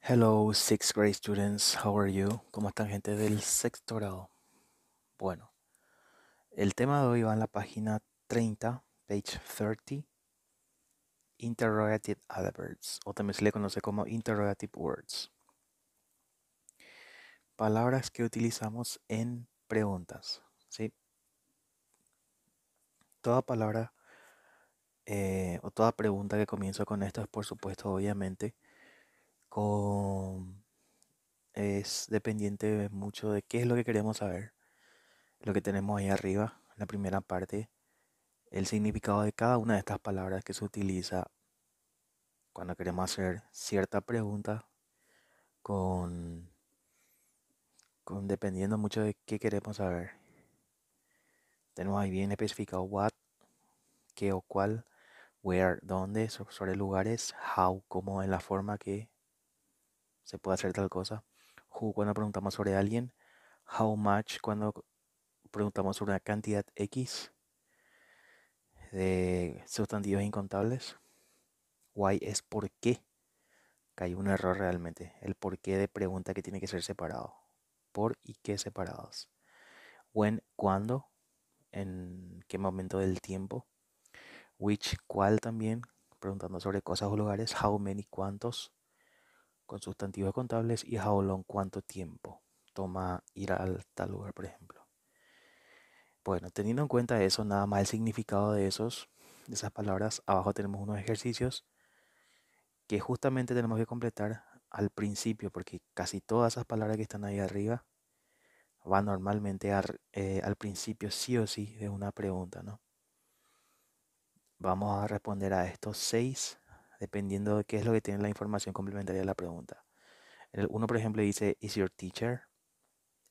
Hello, sixth grade students, how are you? ¿Cómo están gente del sexto grado? Bueno, el tema de hoy va en la página 30, page 30, interrogative adverbs, o también se le conoce como interrogative words. Palabras que utilizamos en preguntas, ¿sí? Toda palabra eh, o toda pregunta que comienza con esto es, por supuesto, obviamente, es dependiente mucho de qué es lo que queremos saber. Lo que tenemos ahí arriba, la primera parte, el significado de cada una de estas palabras que se utiliza cuando queremos hacer cierta pregunta con, con dependiendo mucho de qué queremos saber. Tenemos ahí bien especificado what, qué o cuál, where, dónde, sobre lugares, how, cómo, en la forma que se puede hacer tal cosa. Who cuando preguntamos sobre alguien. How much cuando preguntamos sobre una cantidad X de sustantivos incontables. Why es por qué. Que hay un error realmente. El por qué de pregunta que tiene que ser separado. Por y qué separados. When, cuando. En qué momento del tiempo. Which, cuál también. Preguntando sobre cosas o lugares. How many, cuántos con sustantivos contables y jaulón cuánto tiempo toma ir al tal lugar, por ejemplo. Bueno, teniendo en cuenta eso, nada más el significado de, esos, de esas palabras, abajo tenemos unos ejercicios que justamente tenemos que completar al principio, porque casi todas esas palabras que están ahí arriba van normalmente eh, al principio sí o sí de una pregunta, ¿no? Vamos a responder a estos seis dependiendo de qué es lo que tiene la información complementaria de la pregunta. uno, por ejemplo, dice, ¿is your teacher?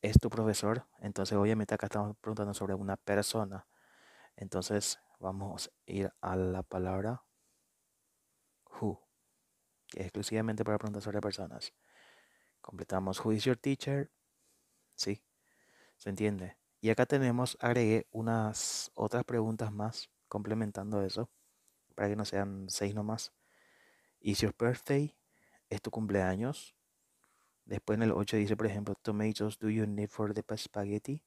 ¿Es tu profesor? Entonces, obviamente acá estamos preguntando sobre una persona. Entonces, vamos a ir a la palabra who, que es exclusivamente para preguntas sobre personas. Completamos, ¿who is your teacher? Sí, se entiende. Y acá tenemos, agregué unas otras preguntas más complementando eso, para que no sean seis nomás. Is your birthday? ¿Es tu cumpleaños? Después en el 8 dice, por ejemplo, tomatoes, do you need for the spaghetti?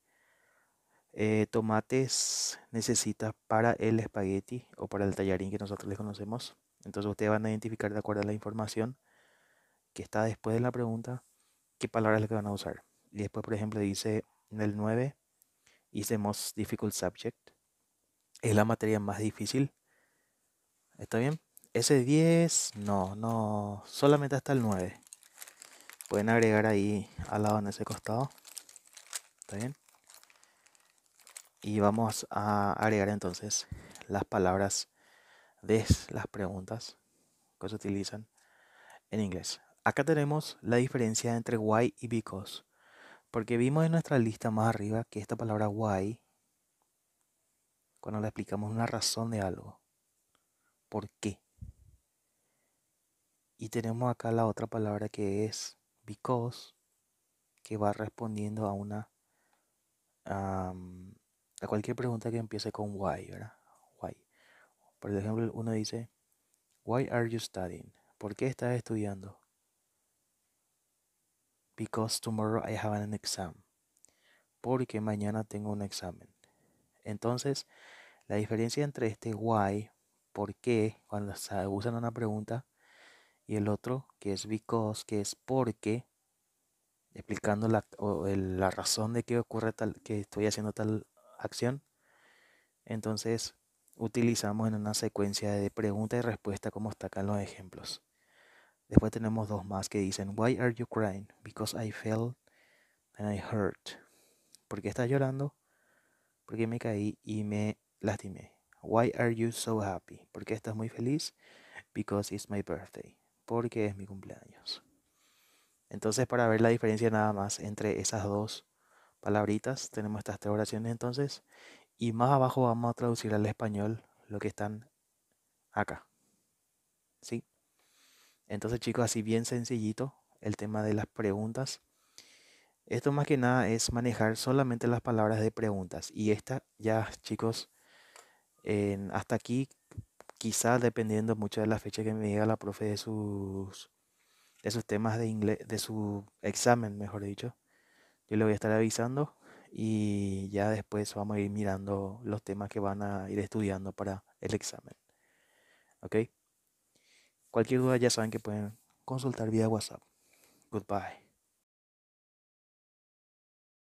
Eh, tomates necesitas para el espagueti o para el tallarín que nosotros les conocemos. Entonces ustedes van a identificar de acuerdo a la información que está después de la pregunta qué palabras es que van a usar. Y después, por ejemplo, dice en el 9, is the most difficult subject. Es la materia más difícil. ¿Está bien? Ese 10, no, no, solamente hasta el 9. Pueden agregar ahí al lado en ese costado. ¿Está bien? Y vamos a agregar entonces las palabras de las preguntas que se utilizan en inglés. Acá tenemos la diferencia entre why y because. Porque vimos en nuestra lista más arriba que esta palabra why, cuando le explicamos una razón de algo, ¿por qué? tenemos acá la otra palabra que es because, que va respondiendo a una a cualquier pregunta que empiece con why, Why. Por ejemplo, uno dice, why are you studying? ¿Por qué estás estudiando? Because tomorrow I have an exam. Porque mañana tengo un examen. Entonces, la diferencia entre este why, porque cuando se usan una pregunta, y el otro que es because, que es porque, explicando la, razón de que ocurre tal, que estoy haciendo tal acción. Entonces, utilizamos en una secuencia de pregunta y respuesta como está acá en los ejemplos. Después tenemos dos más que dicen, Why are you crying? Because I fell and I hurt. ¿Por qué estás llorando? Porque me caí y me lastimé. Why are you so happy? Porque estás muy feliz? Because it's my birthday porque es mi cumpleaños. Entonces, para ver la diferencia nada más entre esas dos palabritas, tenemos estas tres oraciones entonces. Y más abajo vamos a traducir al español lo que están acá. ¿Sí? Entonces, chicos, así bien sencillito el tema de las preguntas. Esto más que nada es manejar solamente las palabras de preguntas. Y esta ya, chicos, hasta aquí quizás dependiendo mucho de la fecha que me diga la profe de sus, temas de inglés, de su examen, mejor dicho, yo le voy a estar avisando y ya después vamos a ir mirando los temas que van a ir estudiando para el examen. ¿Ok? Cualquier duda ya saben que pueden consultar vía WhatsApp. Goodbye.